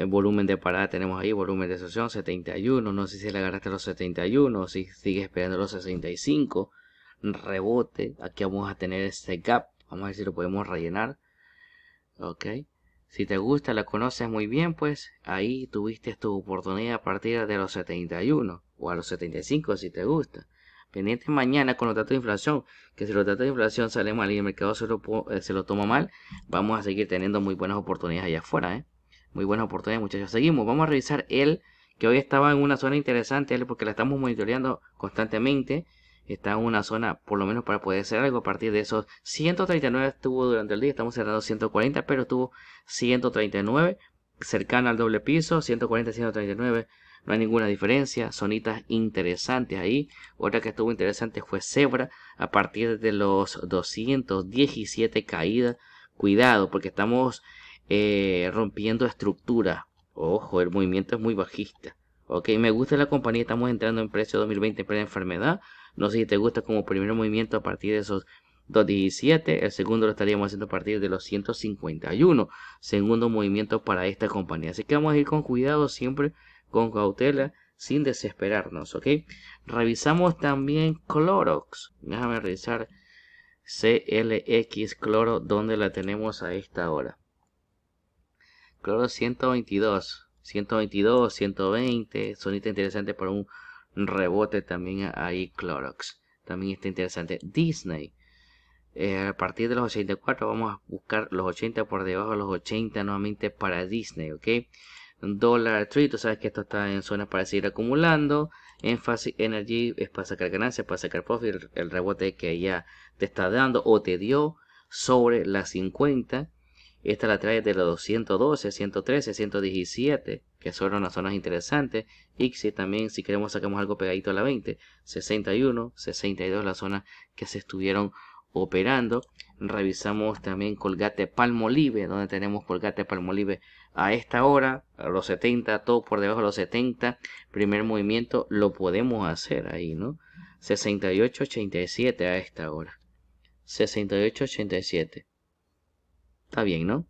volumen de parada tenemos ahí, volumen de sesión 71, no sé si le agarraste los 71 o si sigue esperando los 65, rebote, aquí vamos a tener este gap, vamos a ver si lo podemos rellenar, ok, si te gusta, la conoces muy bien, pues ahí tuviste tu oportunidad a partir de los 71 o a los 75 si te gusta. Pendiente mañana con los datos de inflación, que si los datos de inflación salen mal y el mercado se lo, eh, se lo toma mal, vamos a seguir teniendo muy buenas oportunidades allá afuera, ¿eh? Muy buena oportunidad, muchachos. Seguimos, vamos a revisar él, que hoy estaba en una zona interesante, él porque la estamos monitoreando constantemente. Está en una zona, por lo menos para poder hacer algo a partir de esos 139 estuvo durante el día, estamos cerrando 140, pero estuvo 139, cercana al doble piso, 140, 139 no hay ninguna diferencia, zonitas interesantes ahí. Otra que estuvo interesante fue Zebra, a partir de los 217 caídas. Cuidado, porque estamos eh, rompiendo estructura Ojo, el movimiento es muy bajista. Ok, me gusta la compañía, estamos entrando en precio 2020 en enfermedad. No sé si te gusta como primer movimiento a partir de esos 217, el segundo lo estaríamos haciendo a partir de los 151, segundo movimiento para esta compañía. Así que vamos a ir con cuidado, siempre con cautela, sin desesperarnos, ¿ok? Revisamos también Clorox. Déjame revisar CLX Cloro, donde la tenemos a esta hora. 122, 122, 120, sonita interesante por un rebote también ahí Clorox, también está interesante. Disney, eh, a partir de los 84 vamos a buscar los 80 por debajo de los 80 nuevamente para Disney, ¿ok? Dollar Tree, tú sabes que esto está en zonas para seguir acumulando. Enfasis Energy es para sacar ganancias, para sacar profit, el, el rebote que ya te está dando o te dio sobre las 50. Esta la trae de los 212, 113, 117, que son las zonas interesantes. Y si también, si queremos, sacamos algo pegadito a la 20, 61, 62, las zonas que se estuvieron operando. Revisamos también Colgate Palmolive, donde tenemos Colgate Palmolive a esta hora, a los 70, todo por debajo de los 70. Primer movimiento lo podemos hacer ahí, ¿no? 68 87 a esta hora. 68, 87. Está bien, ¿no?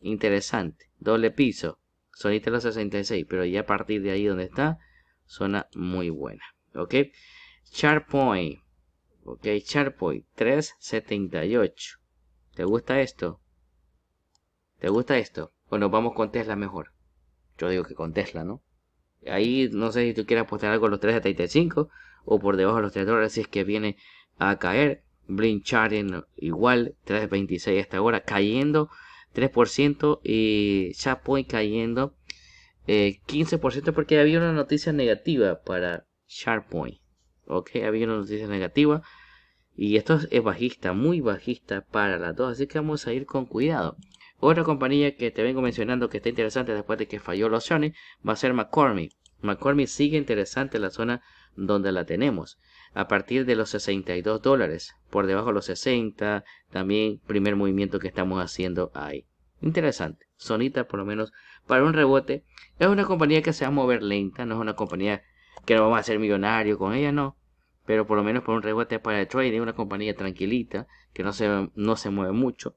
Interesante. Doble piso. Sonita los 66, pero ya a partir de ahí donde está, suena muy buena. ¿Ok? Charpoint. Ok, Charpoint. 378. ¿Te gusta esto? ¿Te gusta esto? Bueno, vamos con Tesla mejor. Yo digo que con Tesla, ¿no? Ahí no sé si tú quieres apostar algo a los 3.75 o por debajo de los 3 dólares si es que viene a caer. Blink Charting igual, 3.26 hasta ahora, cayendo 3% y SharpPoint cayendo 15% eh, porque había una noticia negativa para SharePoint Ok, había una noticia negativa. Y esto es bajista, muy bajista para las dos, así que vamos a ir con cuidado. Otra compañía que te vengo mencionando que está interesante después de que falló los Sony va a ser McCormick. McCormick sigue interesante la zona donde la tenemos. A partir de los 62 dólares, por debajo de los 60, también primer movimiento que estamos haciendo ahí. Interesante, Sonita por lo menos para un rebote. Es una compañía que se va a mover lenta, no es una compañía que no vamos a ser millonario con ella, no. Pero por lo menos por un rebote para el trading, una compañía tranquilita, que no no se mueve mucho.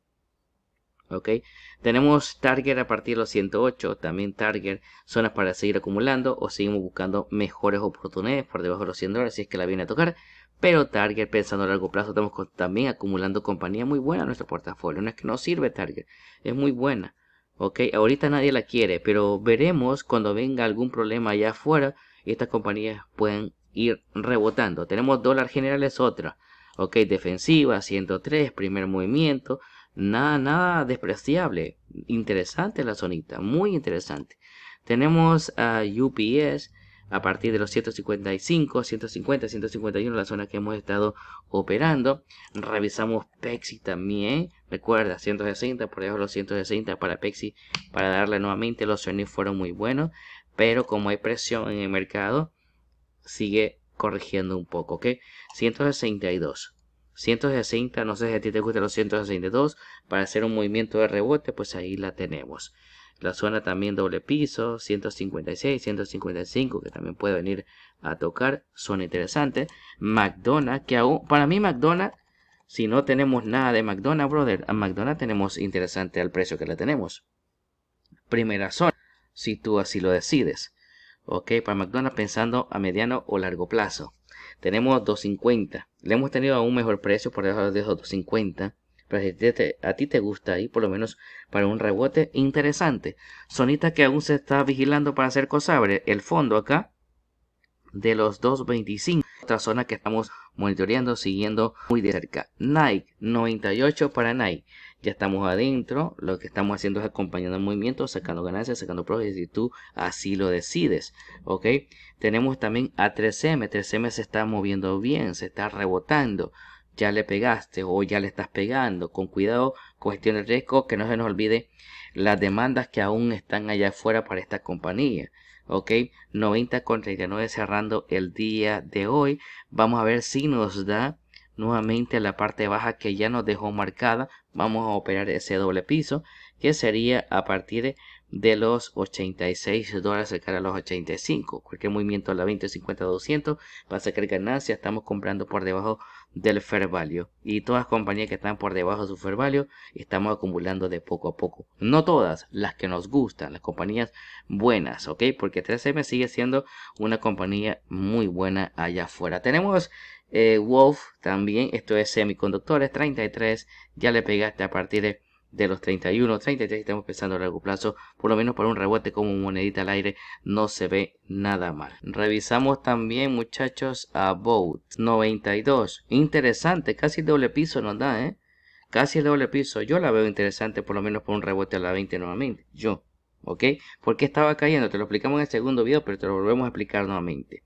Tenemos target a partir de los 108, también target, zonas para seguir acumulando o seguimos buscando mejores oportunidades por debajo de los 100 dólares si es que la viene a tocar. Pero Target, pensando a largo plazo, estamos también acumulando compañía muy buena en nuestro portafolio. No es que no sirve Target, es muy buena. Ok, ahorita nadie la quiere, pero veremos cuando venga algún problema allá afuera y estas compañías pueden ir rebotando. Tenemos dólar general es otra. Ok, defensiva, 103, primer movimiento, Nada, nada despreciable. Interesante la zonita, muy interesante. Tenemos a UPS a partir de los 155, 150, 151, la zona que hemos estado operando. Revisamos Pexi también. Recuerda, 160, por debajo los 160 para Pexi, para darle nuevamente. Los sonidos fueron muy buenos, pero como hay presión en el mercado, sigue corrigiendo un poco, ¿ok? 162. 160, no sé si a ti te gusta los 162, para hacer un movimiento de rebote, pues ahí la tenemos. La zona también doble piso, 156, 155, que también puede venir a tocar, son interesante McDonald's, que aún, para mí McDonald's, si no tenemos nada de McDonald's, brother, a McDonald's tenemos interesante al precio que la tenemos. Primera zona, si tú así lo decides. Ok, para McDonald's pensando a mediano o largo plazo tenemos 250. Le hemos tenido a un mejor precio por debajo de 250. Pero si a ti te gusta ahí, por lo menos para un rebote interesante. Sonita que aún se está vigilando para hacer cosabre. El fondo acá de los 225. Otra zona que estamos monitoreando, siguiendo muy de cerca. Nike, 98 para Nike ya estamos adentro, lo que estamos haciendo es acompañando el movimiento, sacando ganancias, sacando profits, y tú así lo decides, ¿ok? Tenemos también a 3M, 3M se está moviendo bien, se está rebotando, ya le pegaste o ya le estás pegando, con cuidado, cuestión de riesgo, que no se nos olvide las demandas que aún están allá afuera para esta compañía. Ok, 90 con 39 cerrando el día de hoy. Vamos a ver si nos da nuevamente a la parte baja que ya nos dejó marcada vamos a operar ese doble piso que sería a partir de los 86 dólares cerca a los 85 cualquier movimiento a la 20 50 200 va a sacar ganancia estamos comprando por debajo del fair value y todas las compañías que están por debajo de su fair value estamos acumulando de poco a poco no todas las que nos gustan las compañías buenas ok porque 3m sigue siendo una compañía muy buena allá afuera tenemos eh, Wolf también, esto es semiconductores, 33, ya le pegaste a partir de, los 31, 33, estamos pensando a largo plazo, por lo menos por un rebote como monedita al aire, no se ve nada mal. Revisamos también muchachos a Boat, 92, interesante, casi el doble piso nos da, ¿eh? Casi el doble piso, yo la veo interesante por lo menos por un rebote a la 20 nuevamente, yo, ¿ok? Porque estaba cayendo? Te lo explicamos en el segundo video, pero te lo volvemos a explicar nuevamente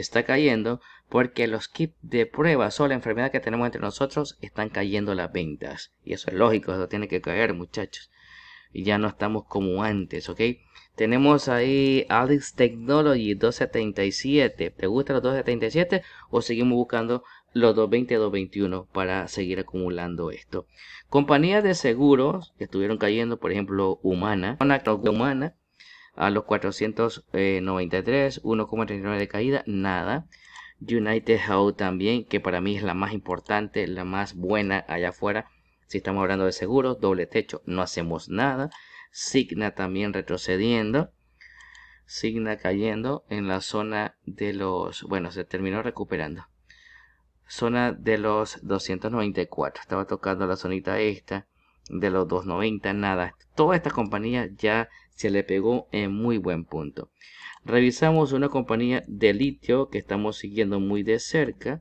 está cayendo porque los kits de pruebas o la enfermedad que tenemos entre nosotros están cayendo las ventas. Y eso es lógico, eso tiene que caer, muchachos. Y ya no estamos como antes, ¿ok? Tenemos ahí Alex Technology 277. ¿Te gustan los 277 o seguimos buscando los 220 221 para seguir acumulando esto? Compañías de seguros que estuvieron cayendo, por ejemplo, Humana, Humana, a los 493, 1,39 eh, de caída, nada. United How también, que para mí es la más importante, la más buena allá afuera. Si estamos hablando de seguros, doble techo, no hacemos nada. Signa también retrocediendo. Signa cayendo en la zona de los... Bueno, se terminó recuperando. Zona de los 294. Estaba tocando la zonita esta de los 290. Nada. Todas estas compañías ya se le pegó en muy buen punto. Revisamos una compañía de litio que estamos siguiendo muy de cerca.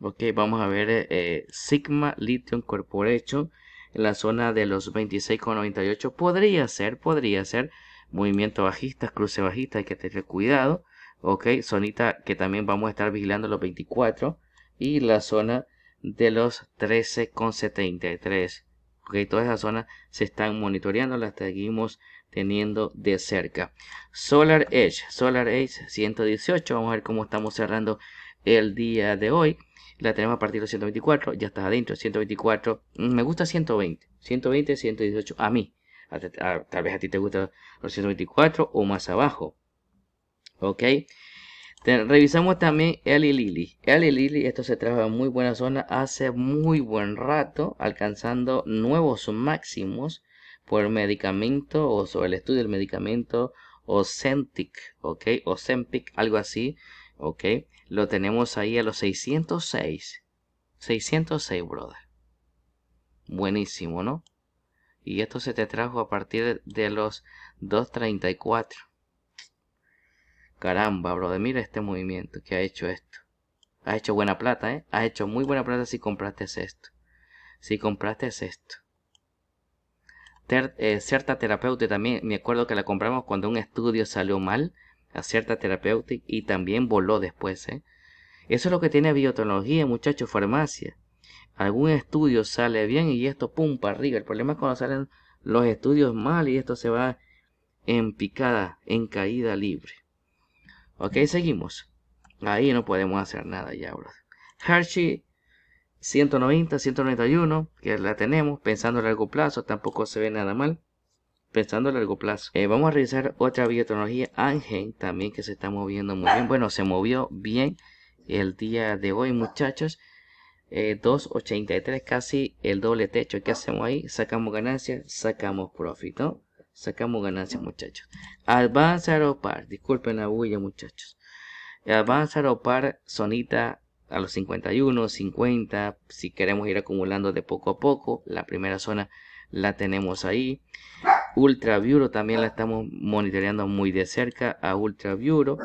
Ok, vamos a ver eh, eh, Sigma Lithium Corporation en la zona de los 26,98. Podría ser, podría ser. Movimiento bajista, cruce bajista, hay que tener cuidado. Ok, zonita que también vamos a estar vigilando los 24. Y la zona de los 13,73. Ok, toda esa zonas se están monitoreando, las seguimos teniendo de cerca. Solar Edge, Solar Edge 118, vamos a ver cómo estamos cerrando el día de hoy. La tenemos a partir de 124, ya estás adentro, 124, mm, me gusta 120, 120, 118 a mí. tal vez a ti te gusta los 124 o más abajo. Ok. revisamos también Eli Lilly. Eli Lily esto se trajo en muy buena zona hace muy buen rato, alcanzando nuevos máximos por medicamento o sobre el estudio del medicamento Ocentic, ¿ok? Ocentic, algo así, ¿ok? Lo tenemos ahí a los 606. 606, brother. Buenísimo, ¿no? Y esto se te trajo a partir de los 234. Caramba, brother, mira este movimiento que ha hecho esto. Ha hecho buena plata, ¿eh? Ha hecho muy buena plata si compraste esto. Si compraste esto. Eh, cierta terapeuta también, me acuerdo que la compramos cuando un estudio salió mal a cierta terapeuta y también voló después. ¿eh? Eso es lo que tiene biotecnología, muchachos, farmacia. Algún estudio sale bien y esto pum para arriba. El problema es cuando salen los estudios mal y esto se va en picada, en caída libre. Ok, seguimos. Ahí no podemos hacer nada ya, bro. Hershey 190, 191, que la tenemos, pensando a largo plazo, tampoco se ve nada mal. Pensando a largo plazo. Eh, vamos a revisar otra biotecnología, ángel también que se está moviendo muy bien. Bueno, se movió bien el día de hoy, muchachos. 2.83, eh, casi el doble techo. ¿Qué hacemos ahí? Sacamos ganancias, sacamos profit, Sacamos ganancias, muchachos. Advance par disculpen la bulla, muchachos. Advance par Sonita a los 51, 50, si queremos ir acumulando de poco a poco, la primera zona la tenemos ahí. Ultra Bureau también la estamos monitoreando muy de cerca a Ultra Bureau,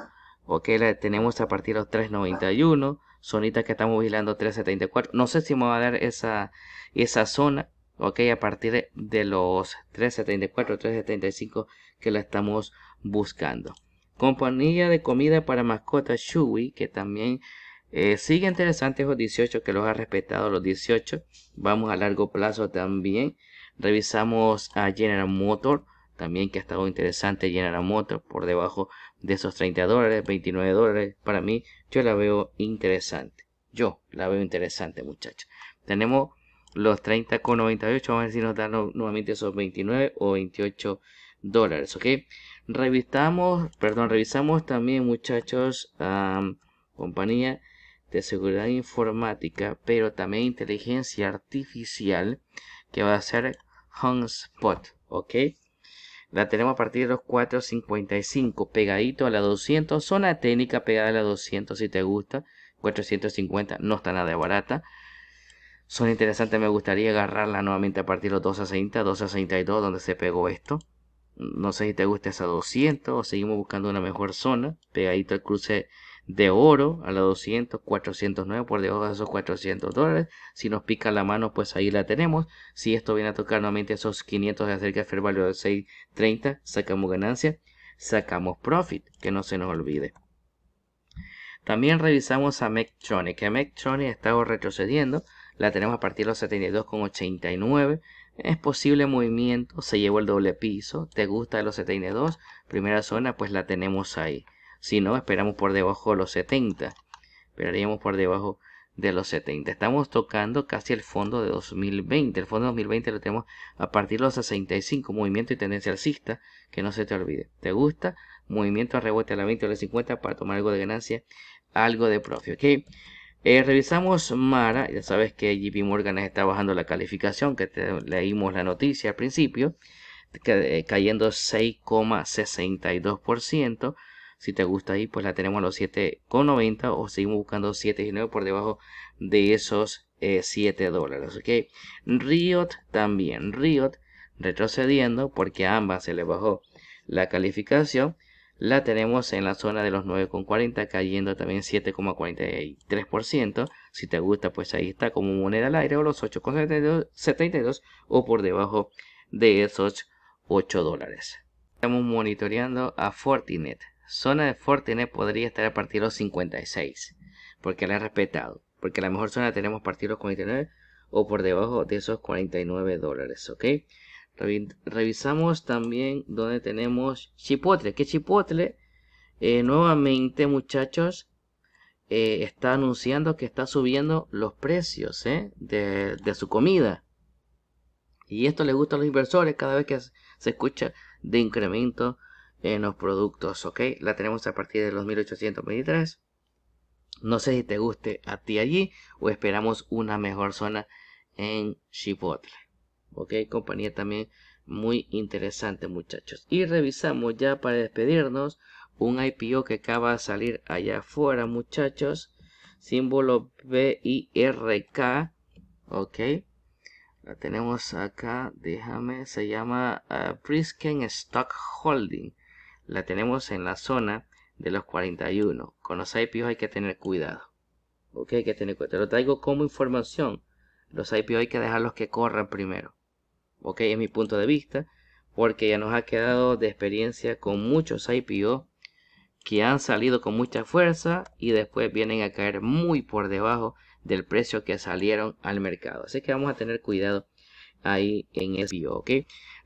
ok, la tenemos a partir de los 391, zonita que estamos vigilando 374, no sé si me va a dar esa, esa zona, ok, a partir de los 374, 375 que la estamos buscando. Compañía de comida para mascotas Shui, que también eh, sigue interesante esos 18 que los ha respetado los 18. Vamos a largo plazo también. Revisamos a General Motor. También que ha estado interesante General Motor por debajo de esos 30 dólares, 29 dólares. Para mí yo la veo interesante. Yo la veo interesante muchachos. Tenemos los 30,98. Vamos a ver si nos dan nuevamente esos 29 o 28 dólares. ¿Ok? Revisamos, perdón, revisamos también muchachos, compañía de seguridad informática, pero también inteligencia artificial, que va a ser Spot. ¿ok? La tenemos a partir de los 4.55, pegadito a la 200, zona técnica pegada a la 200 si te gusta, 450 no está nada barata. Son interesantes, me gustaría agarrarla nuevamente a partir de los 260, 262 donde se pegó esto. No sé si te gusta esa 200 o seguimos buscando una mejor zona, pegadito al cruce de oro a la 200, 409 por debajo de esos 400 dólares. Si nos pica la mano, pues ahí la tenemos. Si esto viene a tocar nuevamente esos 500 de acerca fair value de 630, sacamos ganancia, sacamos profit, que no se nos olvide. También revisamos a Mectronic, que ha estado retrocediendo. La tenemos a partir de los 72,89. Es posible movimiento, se llevó el doble piso. ¿Te gusta de los 72? Primera zona, pues la tenemos ahí. Si no, esperamos por debajo de los 70. Esperaríamos por debajo de los 70. Estamos tocando casi el fondo de 2020. El fondo de 2020 lo tenemos a partir de los 65. Movimiento y tendencia alcista, que no se te olvide. ¿Te gusta? Movimiento a rebote a la 20 o la 50 para tomar algo de ganancia, algo de propio ¿okay? Eh, revisamos Mara, ya sabes que JP Morgan está bajando la calificación, que leímos la noticia al principio, eh, cayendo 6,62%. Si te gusta ahí, pues la tenemos a los 7,90 o seguimos buscando 7,19 por debajo de esos 7 eh, dólares. Riot también. Riot retrocediendo porque a ambas se les bajó la calificación. La tenemos en la zona de los 9,40 cayendo también 7,43%. Si te gusta pues ahí está como moneda al aire o los 8,72 o por debajo de esos 8 dólares. Estamos monitoreando a Fortinet zona de Fortinet podría estar a partir de los 56, porque la he respetado. Porque la mejor zona tenemos a partir de los 49 o por debajo de esos 49 dólares, ¿ok? Revisamos también donde tenemos Chipotle. Que Chipotle, eh, nuevamente muchachos, eh, está anunciando que está subiendo los precios ¿eh? de, de, su comida. Y esto le gusta a los inversores cada vez que se escucha de incremento en los productos, ¿ok? La tenemos a partir de los 1823. No sé si te guste a ti allí o esperamos una mejor zona en Chipotle. ¿Ok? Compañía también muy interesante, muchachos. Y revisamos ya para despedirnos un IPO que acaba de salir allá afuera, muchachos. Símbolo BIRK. ¿Ok? La tenemos acá, déjame, se llama eh, Prisken Stock Holding la tenemos en la zona de los 41. Con los ipo hay que tener cuidado. Ok, hay que tener cuidado. lo traigo como información. Los ipo hay que dejarlos que corran primero. Ok, es mi punto de vista. Porque ya nos ha quedado de experiencia con muchos ipo que han salido con mucha fuerza y después vienen a caer muy por debajo del precio que salieron al mercado. Así que vamos a tener cuidado ahí en ese IPO.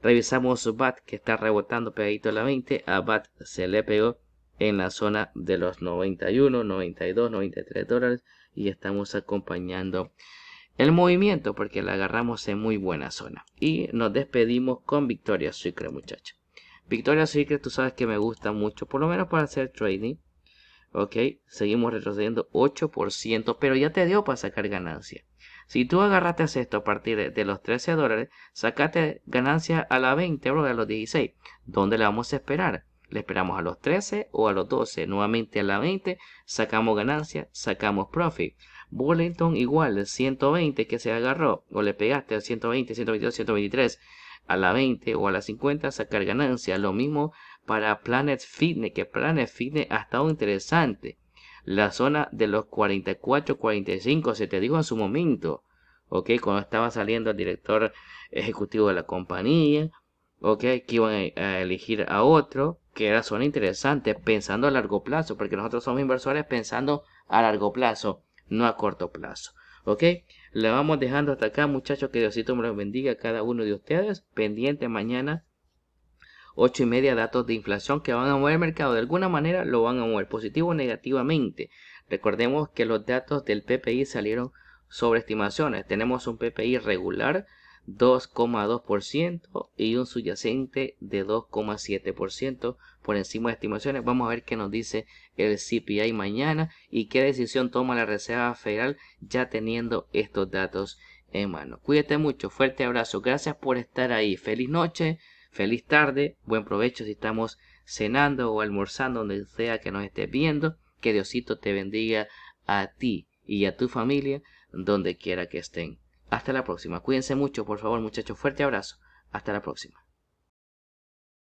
Revisamos BAT que está rebotando pegadito a la 20. A BAT se le pegó en la zona de los 91, 92, 93 dólares. Y estamos acompañando el movimiento porque la agarramos en muy buena zona. Y nos despedimos con Victoria Sucre, muchachos. Victoria Sucre, tú sabes que me gusta mucho, por lo menos para hacer trading. Ok, seguimos retrocediendo 8%, pero ya te dio para sacar ganancia. Si tú agarraste esto a partir de los 13 dólares, sacaste ganancia a la 20, o a los 16. ¿Dónde le vamos a esperar? Le esperamos a los 13 o a los 12. Nuevamente a la 20, sacamos ganancia, sacamos profit. Burlington igual, 120 que se agarró, o le pegaste a 120, 122, 123, a la 20 o a la 50, sacar ganancia. Lo mismo para Planet Fitness, que Planet Fitness ha estado interesante la zona de los 44, 45, se te dijo en su momento, ¿ok? Cuando estaba saliendo el director ejecutivo de la compañía, ¿ok? Que iban a elegir a otro, que era zona interesante, pensando a largo plazo, porque nosotros somos inversores pensando a largo plazo, no a corto plazo, ¿ok? Le vamos dejando hasta acá, muchachos, que Diosito me los bendiga a cada uno de ustedes, pendiente mañana 8 y media datos de inflación que van a mover el mercado de alguna manera, lo van a mover positivo o negativamente. Recordemos que los datos del PPI salieron sobre estimaciones. Tenemos un PPI regular 2,2% y un subyacente de 2,7% por encima de estimaciones. Vamos a ver qué nos dice el CPI mañana y qué decisión toma la Reserva Federal ya teniendo estos datos en mano. Cuídate mucho, fuerte abrazo, gracias por estar ahí, feliz noche. Feliz tarde, buen provecho si estamos cenando o almorzando donde sea que nos estés viendo. Que Diosito te bendiga a ti y a tu familia donde quiera que estén. Hasta la próxima. Cuídense mucho, por favor, muchachos. Fuerte abrazo. Hasta la próxima.